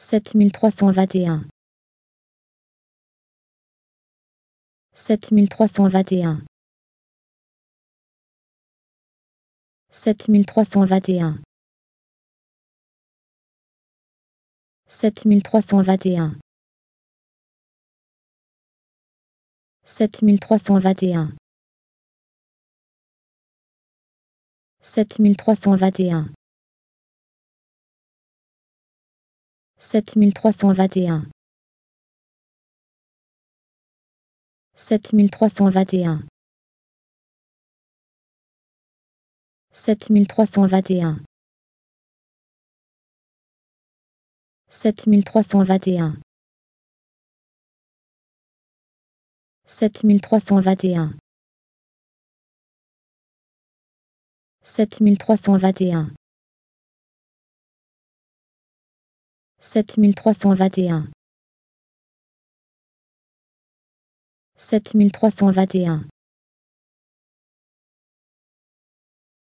7321 7321 7321 7321 7321 7321 7321 7321 7321 7321 7321 7321 sept mille trois cent vingt et un sept mille trois cent vingt et un